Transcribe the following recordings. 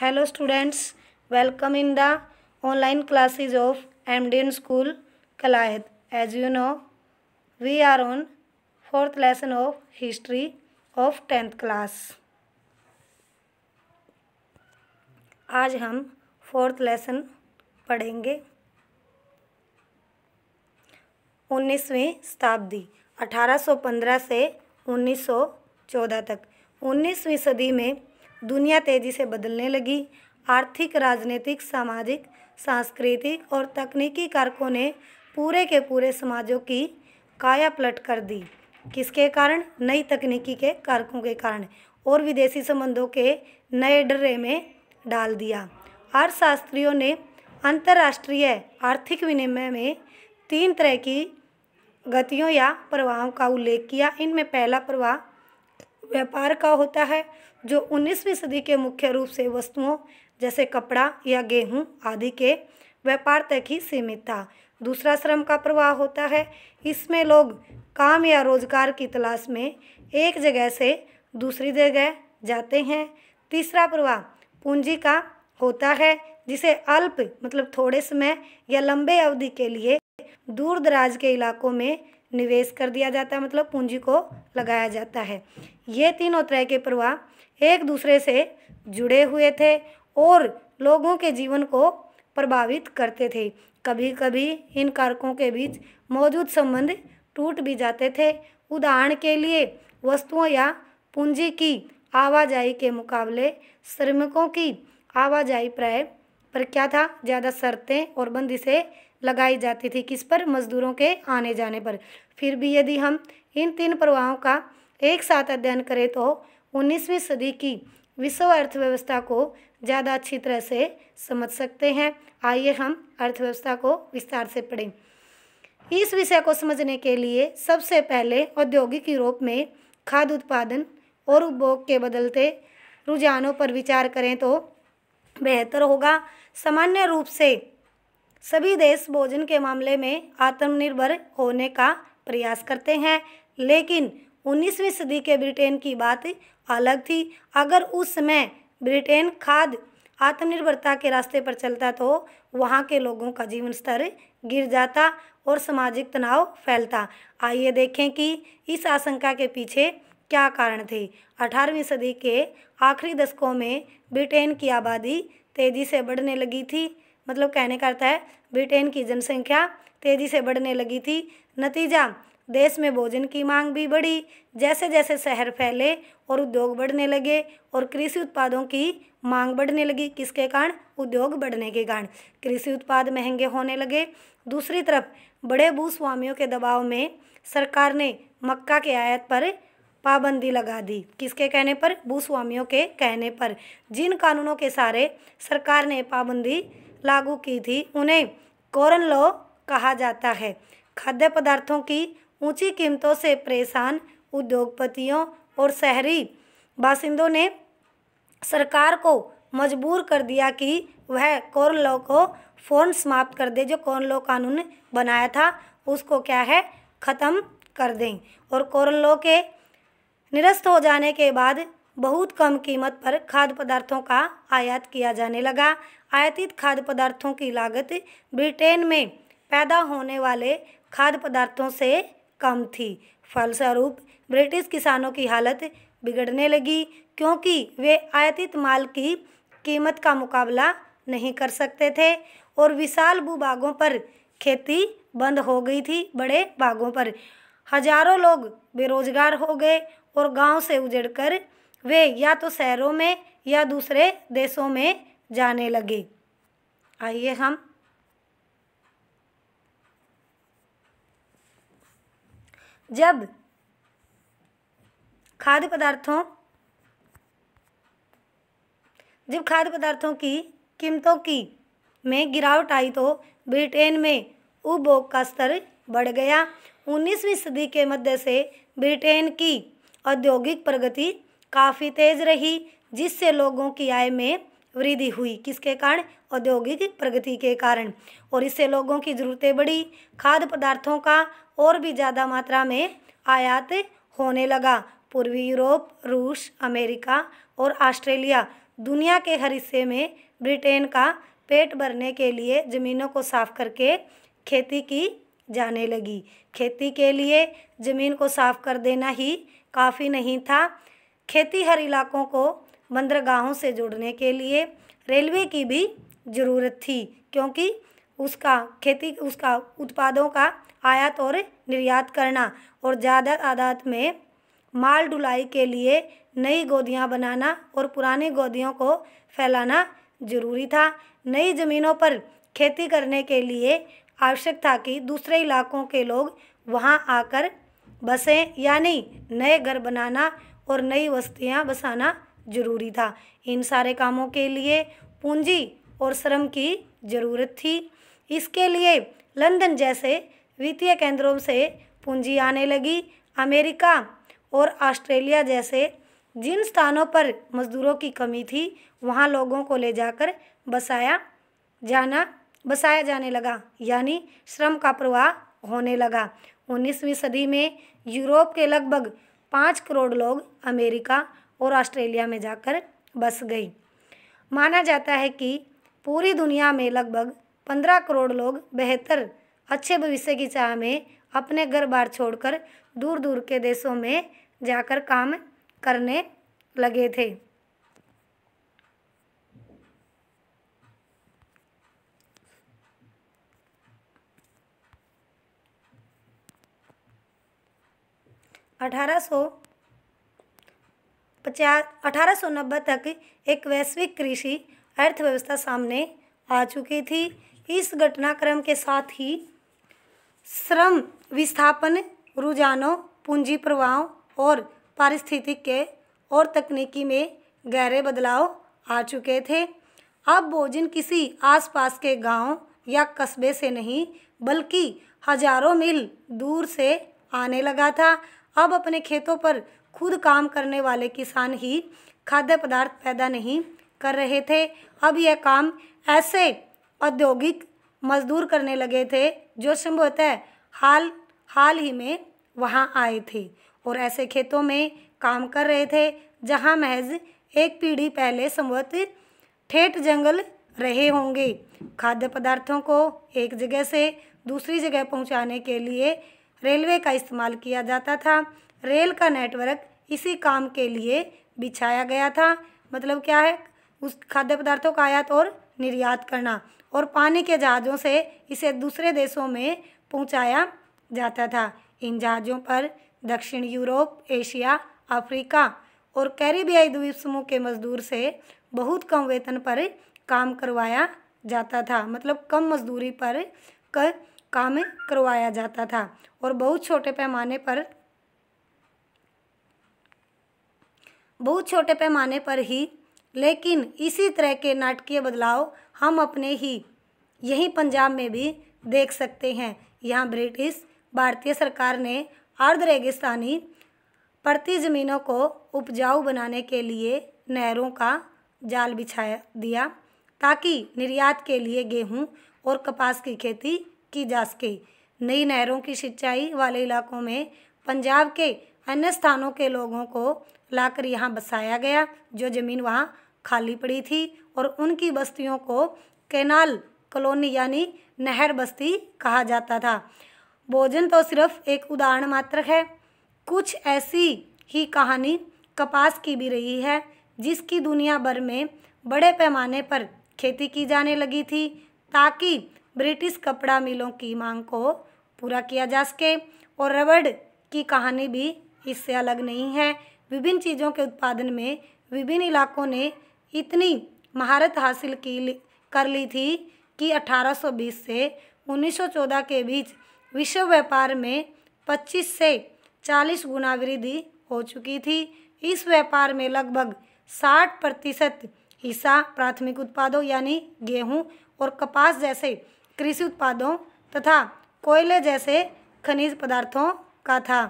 hello students welcome in the online classes of MDN school कलायद as you know we are on fourth lesson of history of tenth class आज हम fourth lesson पढ़ेंगे उन्नीसवीं शताब्दी अठारह सौ पंद्रह से उन्नीस सौ चौदह तक उन्नीसवीं सदी में दुनिया तेज़ी से बदलने लगी आर्थिक राजनीतिक सामाजिक सांस्कृतिक और तकनीकी कारकों ने पूरे के पूरे समाजों की काया पलट कर दी किसके कारण नई तकनीकी के कारकों के कारण और विदेशी संबंधों के नए डरे में डाल दिया अर्थशास्त्रियों ने अंतर्राष्ट्रीय आर्थिक विनिमय में तीन तरह की गतियों या प्रवाहों का उल्लेख किया इनमें पहला प्रवाह व्यापार का होता है जो उन्नीसवीं सदी के मुख्य रूप से वस्तुओं जैसे कपड़ा या गेहूं आदि के व्यापार तक ही सीमित था दूसरा श्रम का प्रवाह होता है इसमें लोग काम या रोजगार की तलाश में एक जगह से दूसरी जगह जाते हैं तीसरा प्रवाह पूंजी का होता है जिसे अल्प मतलब थोड़े समय या लंबे अवधि के लिए दूर दराज के इलाकों में निवेश कर दिया जाता है मतलब पूंजी को लगाया जाता है ये तीनों तरह के प्रवाह एक दूसरे से जुड़े हुए थे और लोगों के जीवन को प्रभावित करते थे कभी कभी इन कारकों के बीच मौजूद संबंध टूट भी जाते थे उदाहरण के लिए वस्तुओं या पूंजी की आवाजाही के मुकाबले श्रमिकों की आवाजाही प्राय पर क्या था ज़्यादा शर्तें और बंदिशें लगाई जाती थी किस पर मजदूरों के आने जाने पर फिर भी यदि हम इन तीन प्रवाहों का एक साथ अध्ययन करें तो उन्नीसवीं सदी की विश्व अर्थव्यवस्था को ज़्यादा अच्छी तरह से समझ सकते हैं आइए हम अर्थव्यवस्था को विस्तार से पढ़ें इस विषय को समझने के लिए सबसे पहले औद्योगिक यूरोप में खाद्य उत्पादन और उपभोग के बदलते रुझानों पर विचार करें तो बेहतर होगा सामान्य रूप से सभी देश भोजन के मामले में आत्मनिर्भर होने का प्रयास करते हैं लेकिन 19वीं सदी के ब्रिटेन की बात अलग थी अगर उस समय ब्रिटेन खाद्य आत्मनिर्भरता के रास्ते पर चलता तो वहाँ के लोगों का जीवन स्तर गिर जाता और सामाजिक तनाव फैलता आइए देखें कि इस आशंका के पीछे क्या कारण थे 18वीं सदी के आखिरी दशकों में ब्रिटेन की आबादी तेज़ी से बढ़ने लगी थी मतलब कहने का अर्थ है ब्रिटेन की जनसंख्या तेजी से बढ़ने लगी थी नतीजा देश में भोजन की मांग भी बढ़ी जैसे जैसे शहर फैले और उद्योग बढ़ने लगे और कृषि उत्पादों की मांग बढ़ने लगी किसके कारण उद्योग बढ़ने के कारण कृषि उत्पाद महंगे होने लगे दूसरी तरफ बड़े भूस्वामियों के दबाव में सरकार ने मक्का के आयात पर पाबंदी लगा दी किसके कहने पर भूस्वामियों के कहने पर जिन कानूनों के सहारे सरकार ने पाबंदी लागू की थी उन्हें कॉरन लॉ कहा जाता है खाद्य पदार्थों की ऊंची कीमतों से परेशान उद्योगपतियों और शहरी बासिंदों ने सरकार को मजबूर कर दिया कि वह कोरन लॉ को फ़ौरन समाप्त कर दे जो कोरन लॉ कानून बनाया था उसको क्या है ख़त्म कर दें और कोरन लॉ के निरस्त हो जाने के बाद बहुत कम कीमत पर खाद्य पदार्थों का आयात किया जाने लगा आयातित खाद्य पदार्थों की लागत ब्रिटेन में पैदा होने वाले खाद्य पदार्थों से कम थी फलस्वरूप ब्रिटिश किसानों की हालत बिगड़ने लगी क्योंकि वे आयातित माल की कीमत का मुकाबला नहीं कर सकते थे और विशाल भूभागों पर खेती बंद हो गई थी बड़े बागों पर हजारों लोग बेरोजगार हो गए और गांव से उजड़कर वे या तो शहरों में या दूसरे देशों में जाने लगे आइए हम जब खाद्य पदार्थों जब खाद्य पदार्थों की कीमतों की में गिरावट आई तो ब्रिटेन में उपभोग का स्तर बढ़ गया 19वीं सदी के मध्य से ब्रिटेन की औद्योगिक प्रगति काफ़ी तेज़ रही जिससे लोगों की आय में वृद्धि हुई किसके कारण औद्योगिक प्रगति के कारण और इससे लोगों की ज़रूरतें बढ़ी खाद्य पदार्थों का और भी ज़्यादा मात्रा में आयात होने लगा पूर्वी यूरोप रूस अमेरिका और ऑस्ट्रेलिया दुनिया के हर हिस्से में ब्रिटेन का पेट भरने के लिए ज़मीनों को साफ करके खेती की जाने लगी खेती के लिए ज़मीन को साफ कर देना ही काफ़ी नहीं था खेतीहर इलाकों को बंदरगाहों से जोड़ने के लिए रेलवे की भी ज़रूरत थी क्योंकि उसका खेती उसका उत्पादों का आयात और निर्यात करना और ज़्यादा तादाद में माल ढुलाई के लिए नई गोदियाँ बनाना और पुरानी गोदियों को फैलाना जरूरी था नई ज़मीनों पर खेती करने के लिए आवश्यक था कि दूसरे इलाकों के लोग वहाँ आकर बसें यानी नए घर बनाना और नई बस्तियाँ बसाना जरूरी था इन सारे कामों के लिए पूंजी और श्रम की ज़रूरत थी इसके लिए लंदन जैसे वित्तीय केंद्रों से पूंजी आने लगी अमेरिका और ऑस्ट्रेलिया जैसे जिन स्थानों पर मजदूरों की कमी थी वहाँ लोगों को ले जाकर बसाया जाना बसाया जाने लगा यानी श्रम का प्रवाह होने लगा उन्नीसवीं सदी में यूरोप के लगभग पाँच करोड़ लोग अमेरिका और ऑस्ट्रेलिया में जाकर बस गई माना जाता है कि पूरी दुनिया में लगभग पंद्रह करोड़ लोग बेहतर अच्छे भविष्य की चाह में अपने घर बार छोड़कर दूर दूर के देशों में जाकर काम करने लगे थे अठारह सौ पचास अठारह सौ नब्बे तक एक वैश्विक कृषि अर्थव्यवस्था सामने आ चुकी थी इस घटनाक्रम के साथ ही श्रम विस्थापन रुझानों पूंजी प्रवाह और पारिस्थितिक के और तकनीकी में गहरे बदलाव आ चुके थे अब भोजन किसी आसपास के गांव या कस्बे से नहीं बल्कि हजारों मील दूर से आने लगा था अब अपने खेतों पर खुद काम करने वाले किसान ही खाद्य पदार्थ पैदा नहीं कर रहे थे अब यह काम ऐसे औद्योगिक मजदूर करने लगे थे जो संभवतः हाल हाल ही में वहाँ आए थे और ऐसे खेतों में काम कर रहे थे जहाँ महज एक पीढ़ी पहले संभवत ठेठ जंगल रहे होंगे खाद्य पदार्थों को एक जगह से दूसरी जगह पहुंचाने के लिए रेलवे का इस्तेमाल किया जाता था रेल का नेटवर्क इसी काम के लिए बिछाया गया था मतलब क्या है उस खाद्य पदार्थों का आयात और निर्यात करना और पानी के जहाज़ों से इसे दूसरे देशों में पहुंचाया जाता था इन जहाज़ों पर दक्षिण यूरोप एशिया अफ्रीका और कैरिबियाई द्वीप समूह के मजदूर से बहुत कम वेतन पर काम करवाया जाता था मतलब कम मजदूरी पर कर काम करवाया जाता था और बहुत छोटे पैमाने पर बहुत छोटे पैमाने पर ही लेकिन इसी तरह के नाटकीय बदलाव हम अपने ही यहीं पंजाब में भी देख सकते हैं यहाँ ब्रिटिश भारतीय सरकार ने अर्ध रेगिस्तानी पड़ती ज़मीनों को उपजाऊ बनाने के लिए नहरों का जाल बिछाया दिया ताकि निर्यात के लिए गेहूं और कपास की खेती की जा सके नई नहरों की सिंचाई वाले इलाकों में पंजाब के अन्य स्थानों के लोगों को लाकर यहाँ बसाया गया जो ज़मीन वहाँ खाली पड़ी थी और उनकी बस्तियों को कैनाल कॉलोनी यानी नहर बस्ती कहा जाता था भोजन तो सिर्फ एक उदाहरण मात्र है कुछ ऐसी ही कहानी कपास की भी रही है जिसकी दुनिया भर में बड़े पैमाने पर खेती की जाने लगी थी ताकि ब्रिटिश कपड़ा मिलों की मांग को पूरा किया जा सके और रबड़ की कहानी भी इससे अलग नहीं है विभिन्न चीज़ों के उत्पादन में विभिन्न इलाकों ने इतनी महारत हासिल की कर ली थी कि 1820 से 1914 के बीच विश्व व्यापार में 25 से 40 गुना वृद्धि हो चुकी थी इस व्यापार में लगभग 60 प्रतिशत हिस्सा प्राथमिक उत्पादों यानी गेहूं और कपास जैसे कृषि उत्पादों तथा कोयले जैसे खनिज पदार्थों का था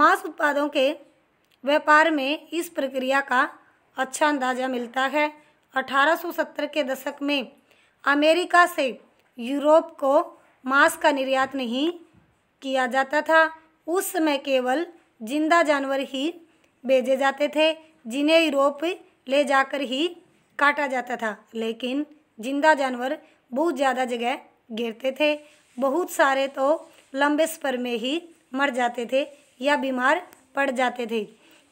मांस उत्पादों के व्यापार में इस प्रक्रिया का अच्छा अंदाज़ा मिलता है 1870 के दशक में अमेरिका से यूरोप को मांस का निर्यात नहीं किया जाता था उस समय केवल जिंदा जानवर ही भेजे जाते थे जिन्हें यूरोप ले जाकर ही काटा जाता था लेकिन जिंदा जानवर बहुत ज़्यादा जगह गिरते थे बहुत सारे तो लंबे सफर में ही मर जाते थे या बीमार पड़ जाते थे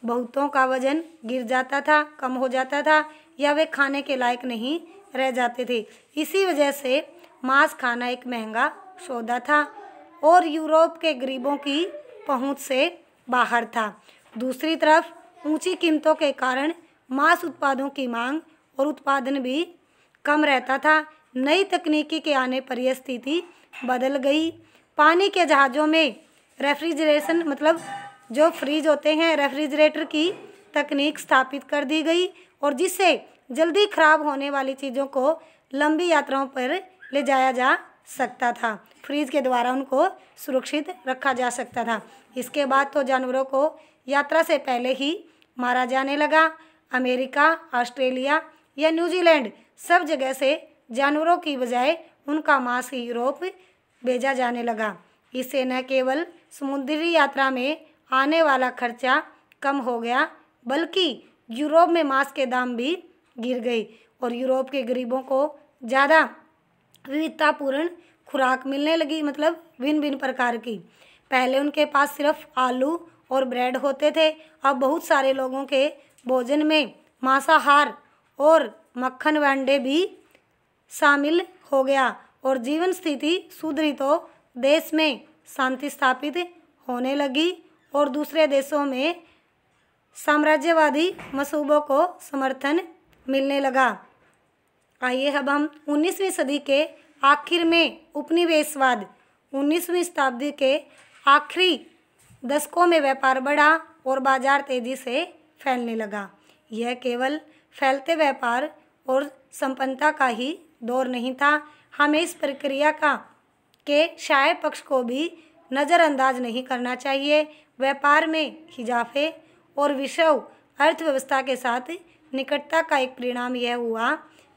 बहुतों का वजन गिर जाता था कम हो जाता था या वे खाने के लायक नहीं रह जाते थे इसी वजह से मांस खाना एक महंगा सौदा था और यूरोप के गरीबों की पहुंच से बाहर था दूसरी तरफ ऊंची कीमतों के कारण मांस उत्पादों की मांग और उत्पादन भी कम रहता था नई तकनीकी के आने पर यह स्थिति बदल गई पानी के जहाज़ों में रेफ्रिजरेशन मतलब जो फ्रीज होते हैं रेफ्रिजरेटर की तकनीक स्थापित कर दी गई और जिससे जल्दी खराब होने वाली चीज़ों को लंबी यात्राओं पर ले जाया जा सकता था फ्रीज के द्वारा उनको सुरक्षित रखा जा सकता था इसके बाद तो जानवरों को यात्रा से पहले ही मारा जाने लगा अमेरिका ऑस्ट्रेलिया या न्यूजीलैंड सब जगह से जानवरों की बजाय उनका मांस यूरोप भेजा जाने लगा इससे न केवल समुद्री यात्रा में आने वाला खर्चा कम हो गया बल्कि यूरोप में मांस के दाम भी गिर गए और यूरोप के गरीबों को ज़्यादा विविधतापूर्ण खुराक मिलने लगी मतलब भिन्न भिन्न प्रकार की पहले उनके पास सिर्फ आलू और ब्रेड होते थे अब बहुत सारे लोगों के भोजन में मांसाहार और मक्खन वंडे भी शामिल हो गया और जीवन स्थिति सुधरी तो देश में शांति स्थापित होने लगी और दूसरे देशों में साम्राज्यवादी मसूबों को समर्थन मिलने लगा आइए अब हम 19वीं सदी के आखिर में उपनिवेशवाद 19वीं शताब्दी के आखिरी दशकों में व्यापार बढ़ा और बाजार तेजी से फैलने लगा यह केवल फैलते व्यापार और संपन्नता का ही दौर नहीं था हमें इस प्रक्रिया का के शाय पक्ष को भी नज़रअंदाज नहीं करना चाहिए व्यापार में हिजाफे और विषव अर्थव्यवस्था के साथ निकटता का एक परिणाम यह हुआ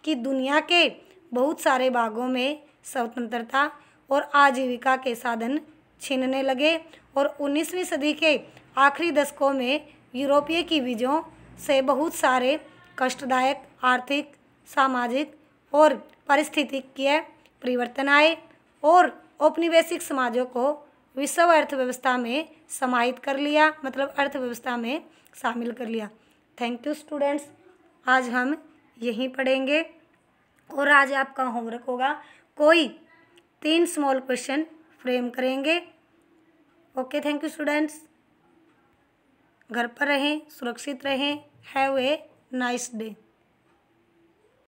कि दुनिया के बहुत सारे भागों में स्वतंत्रता और आजीविका के साधन छीनने लगे और 19वीं सदी के आखिरी दशकों में यूरोपीय की बीजों से बहुत सारे कष्टदायक आर्थिक सामाजिक और पारिस्थितिकीय परिवर्तन आए और औपनिवेशिक समाजों को विश्व अर्थव्यवस्था में समाहित कर लिया मतलब अर्थव्यवस्था में शामिल कर लिया थैंक यू स्टूडेंट्स आज हम यहीं पढ़ेंगे और आज आपका होमवर्क होगा कोई तीन स्मॉल क्वेश्चन फ्रेम करेंगे ओके थैंक यू स्टूडेंट्स घर पर रहें सुरक्षित रहें हैव ए नाइस डे